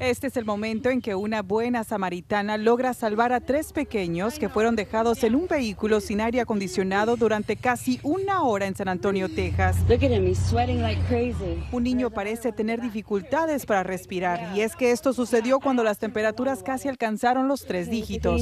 Este es el momento en que una buena samaritana logra salvar a tres pequeños que fueron dejados en un vehículo sin aire acondicionado durante casi una hora en San Antonio, Texas. Un niño parece tener dificultades para respirar y es que esto sucedió cuando las temperaturas casi alcanzaron los tres dígitos.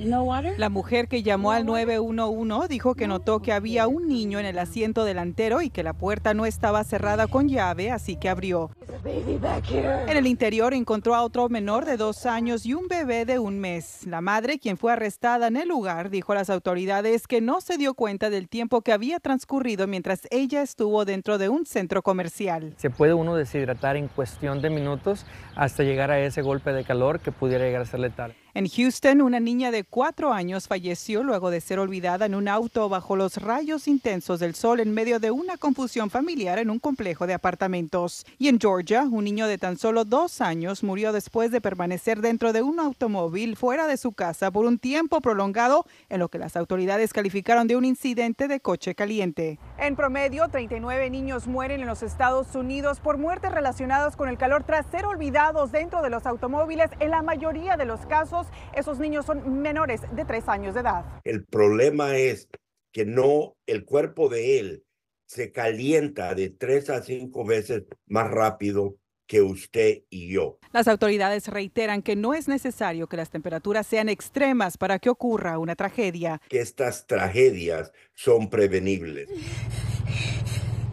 La mujer que llamó al 911 dijo que notó que había un niño en el asiento delantero y que la puerta no estaba cerrada con llave, así que abrió. En el interior encontró a otro menor de dos años y un bebé de un mes. La madre, quien fue arrestada en el lugar, dijo a las autoridades que no se dio cuenta del tiempo que había transcurrido mientras ella estuvo dentro de un centro comercial. Se puede uno deshidratar en cuestión de minutos hasta llegar a ese golpe de calor que pudiera llegar a ser letal. En Houston, una niña de cuatro años falleció luego de ser olvidada en un auto bajo los rayos intensos del sol en medio de una confusión familiar en un complejo de apartamentos. Y en Georgia, un niño de tan solo dos años murió después de permanecer dentro de un automóvil fuera de su casa por un tiempo prolongado en lo que las autoridades calificaron de un incidente de coche caliente. En promedio, 39 niños mueren en los Estados Unidos por muertes relacionadas con el calor tras ser olvidados dentro de los automóviles. En la mayoría de los casos, esos niños son menores menores de tres años de edad. El problema es que no, el cuerpo de él se calienta de tres a cinco veces más rápido que usted y yo. Las autoridades reiteran que no es necesario que las temperaturas sean extremas para que ocurra una tragedia. Que estas tragedias son prevenibles.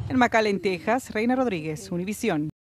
En McAllen, Texas, Reina Rodríguez, Univisión.